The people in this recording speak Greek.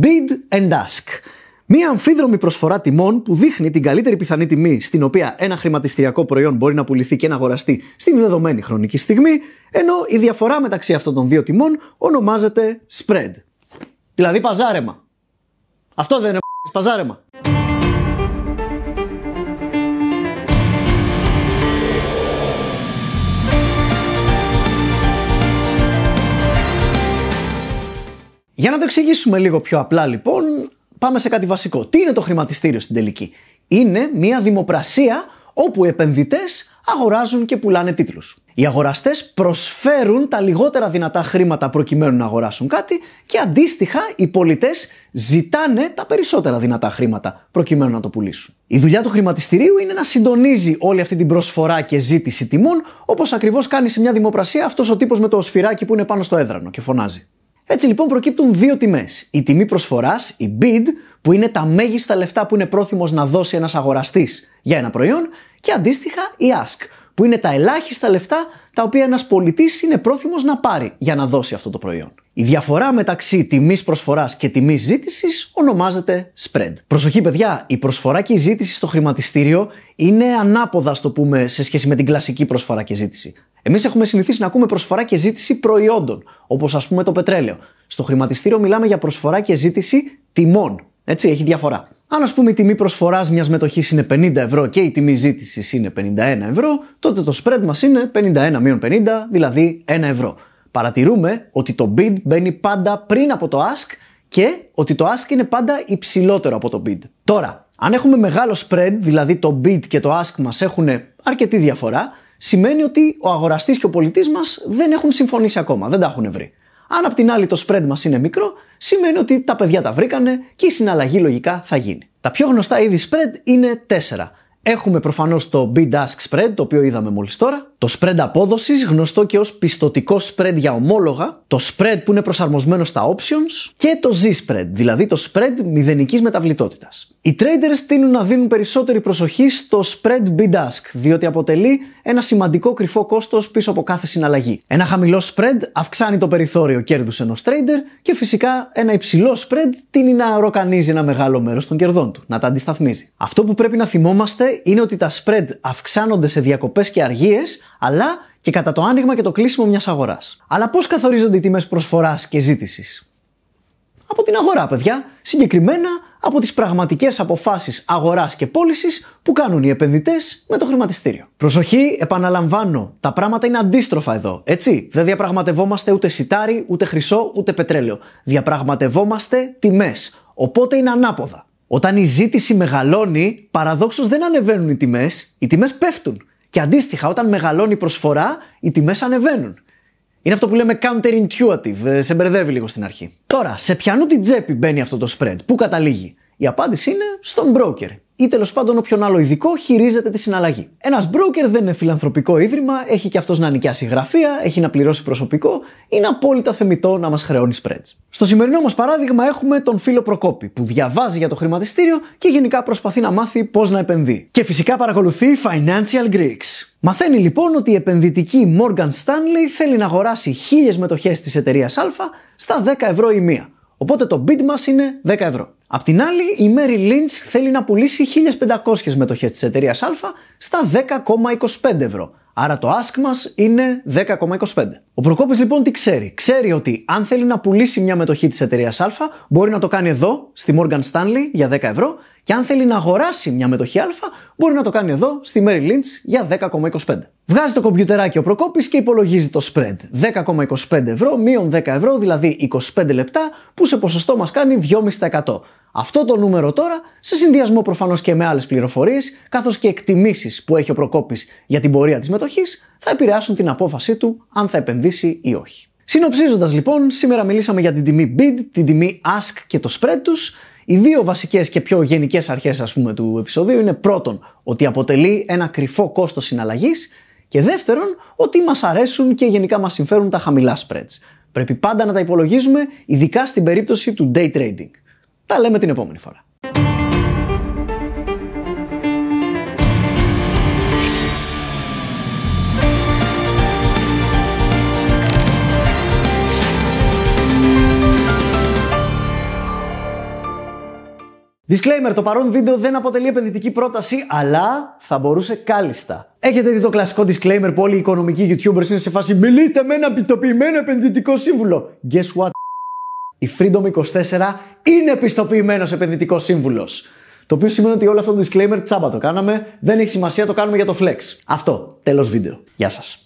Bid and Ask. Μία αμφίδρομη προσφορά τιμών που δείχνει την καλύτερη πιθανή τιμή στην οποία ένα χρηματιστηριακό προϊόν μπορεί να πουληθεί και να αγοραστεί στην δεδομένη χρονική στιγμή, ενώ η διαφορά μεταξύ αυτών των δύο τιμών ονομάζεται spread. Δηλαδή παζάρεμα. Αυτό δεν είναι παζάρεμα. να το εξηγήσουμε λίγο πιο απλά λοιπόν, πάμε σε κάτι βασικό. Τι είναι το χρηματιστήριο στην τελική. Είναι μια δημοπρασία όπου οι επενδυτές αγοράζουν και πουλάνε τίτλους. Οι αγοραστές προσφέρουν τα λιγότερα δυνατά χρήματα προκειμένου να αγοράσουν κάτι και αντίστοιχα οι πολιτές ζητάνε τα περισσότερα δυνατά χρήματα προκειμένου να το πουλήσουν. Η δουλειά του χρηματιστηρίου είναι να συντονίζει όλη αυτή την προσφορά και ζήτηση τιμών όπως ακριβώς κάνει σε μια δημοπρασία αυτός ο τύπος με το σφυράκι που είναι πάνω στο έδρανο και φωνάζει. Έτσι λοιπόν προκύπτουν δύο τιμές. Η τιμή προσφοράς, η bid, που είναι τα μέγιστα λεφτά που είναι πρόθυμος να δώσει ένας αγοραστής για ένα προϊόν, και αντίστοιχα η ask, που είναι τα ελάχιστα λεφτά τα οποία ένας πολιτής είναι πρόθυμος να πάρει για να δώσει αυτό το προϊόν. Η διαφορά μεταξύ τιμής προσφοράς και τιμής ζήτησης ονομάζεται spread. Προσοχή, παιδιά, η προσφορά και η ζήτηση στο χρηματιστήριο είναι ανάποδα, στο πούμε, σε σχέση με την κλασική προσφορά και ζήτηση. Εμείς έχουμε συνηθίσει να ακούμε προσφορά και ζήτηση προϊόντων, όπως ας πούμε το πετρέλαιο. Στο χρηματιστήριο μιλάμε για προσφορά και ζήτηση τιμών. Έτσι, έχει διαφορά. Αν ας πούμε η τιμή προσφοράς μιας μετοχής είναι 50 ευρώ και η τιμή ζήτησης είναι 51 ευρώ, τότε το spread μας είναι 51 50, δηλαδή 1 ευρώ. Παρατηρούμε ότι το bid μπαίνει πάντα πριν από το ask και ότι το ask είναι πάντα υψηλότερο από το bid. Τώρα, αν έχουμε μεγάλο spread, δηλαδή το bid και το ask μας έχουν αρκετή διαφορά, σημαίνει ότι ο αγοραστής και ο πολιτής μας δεν έχουν συμφωνήσει ακόμα, δεν τα έχουν βρει. Αν απ' την άλλη το spread μας είναι μικρό, σημαίνει ότι τα παιδιά τα βρήκανε και η συναλλαγή λογικά θα γίνει. Τα πιο γνωστά είδη spread είναι 4. Έχουμε προφανώς το bid ask spread, το οποίο είδαμε μόλις τώρα. Το spread απόδοσης, γνωστό και ως πιστοτικό spread για ομόλογα, το spread που είναι προσαρμοσμένο στα options και το Z-spread, δηλαδή το spread μηδενικής μεταβλητότητας. Οι traders τείνουν να δίνουν περισσότερη προσοχή στο spread bid-ask, διότι αποτελεί ένα σημαντικό κρυφό κόστος πίσω από κάθε συναλλαγή. Ένα χαμηλό spread αυξάνει το περιθώριο κέρδους ενός trader και φυσικά ένα υψηλό spread τείνει να ροκανίζει ένα μεγάλο μέρος των κερδών του, να τα αντισταθμίζει. Αυτό που πρέπει να θυμόμαστε είναι ότι τα spread αυξάνονται σε διακοπές και αργίες, αλλά και κατά το άνοιγμα και το κλείσιμο μιας αγοράς. Αλλά πώς καθορίζονται οι τιμές προσφοράς και ζήτησης. Από την αγορά, παιδιά. Συγκεκριμένα από τις πραγματικές αποφάσεις αγοράς και πώλησης που κάνουν οι επενδυτές με το χρηματιστήριο. Προσοχή, επαναλαμβάνω, τα πράγματα είναι αντίστροφα εδώ. Έτσι, δεν διαπραγματευόμαστε ούτε σιτάρι, ούτε χρυσό, ούτε πετρέλαιο. Διαπραγματευόμαστε τιμές. Οπότε είναι ανάποδα. Όταν η ζήτηση μεγαλώνει, παραδόξως δεν ανεβαίνουν οι τιμές, οι τιμές πέφτουν. Και αντίστοιχα, όταν μεγαλώνει η προσφορά, οι τιμές ανεβαίνουν. Είναι αυτό που λέμε counterintuitive, ε, σε μπερδεύει λίγο στην αρχή. Τώρα, σε ποιανού την τσέπη μπαίνει αυτό το spread, πού καταλήγει. Η απάντηση είναι στον broker ή τέλος πάντων όποιον άλλο ειδικό χειρίζεται τη συναλλαγή. Ένας broker δεν είναι φιλανθρωπικό ίδρυμα, έχει και αυτός να νοικιάσει γραφεία, έχει να πληρώσει προσωπικό, είναι απόλυτα θεμητό να μας χρεώνει spreads. Στο σημερινό μας παράδειγμα έχουμε τον φίλο Προκόπη, που διαβάζει για το χρηματιστήριο και γενικά προσπαθεί να μάθει πώς να επενδύει. Και φυσικά παρακολουθεί Financial Greeks. Μαθαίνει λοιπόν ότι η επενδυτική Morgan Stanley θέλει να αγοράσει χίλιες μετοχές της εταιρείας Α στα 10 ευρώ η μία. Οπότε το bid μας είναι 10 ευρώ. Απ' την άλλη, η Mary Lynch θέλει να πουλήσει 1.500 μετοχές της εταιρείας Α στα 10,25 ευρώ. Άρα το ask μας είναι 10,25. Ο Προκόπης λοιπόν τι ξέρει. Ξέρει ότι αν θέλει να πουλήσει μια μετοχή της εταιρείας Α, μπορεί να το κάνει εδώ, στη Morgan Stanley, για 10 ευρώ και αν θέλει να αγοράσει μια μετοχή Α, μπορεί να το κάνει εδώ στη Mary Lynch για 10,25. Βγάζει το κομπιουτεράκι ο Προκόπης και υπολογίζει το spread. 10,25 ευρώ μείον 10 ευρώ, δηλαδή 25 λεπτά, που σε ποσοστό μας κάνει 2,5%. Αυτό το νούμερο τώρα, σε συνδυασμό προφανώς και με άλλες πληροφορίες, καθώς και εκτιμήσεις που έχει ο Προκόπης για την πορεία της μετοχής, θα επηρεάσουν την απόφασή του αν θα επενδύσει ή όχι. Συνοψίζοντας λοιπόν, σήμερα μιλήσαμε για την τιμή bid, την τιμή ask και το spread τους. Οι δύο βασικές και πιο γενικές αρχές, ας πούμε, του επεισοδίου είναι πρώτον, ότι αποτελεί ένα κρυφό κόστος συναλλαγής και δεύτερον, ότι μας αρέσουν και γενικά μας συμφέρουν τα χαμηλά spreads. Πρέπει πάντα να τα υπολογίζουμε, ειδικά στην περίπτωση του day trading. Τα λέμε την επόμενη φορά. Disclaimer, το παρόν βίντεο δεν αποτελεί επενδυτική πρόταση, αλλά θα μπορούσε κάλλιστα. Έχετε δει το κλασικό disclaimer που όλοι οι οικονομικοί YouTubers είναι σε φάση «Μιλείτε με ένα πιστοποιημένο επενδυτικό σύμβουλο». Guess what? Η Freedom24 είναι πιστοποιημένος επενδυτικός σύμβουλος. Το οποίο σημαίνει ότι όλο αυτό το disclaimer τσάμπα το κάναμε, δεν έχει σημασία, το κάνουμε για το flex. Αυτό, τέλος βίντεο. Γεια σας.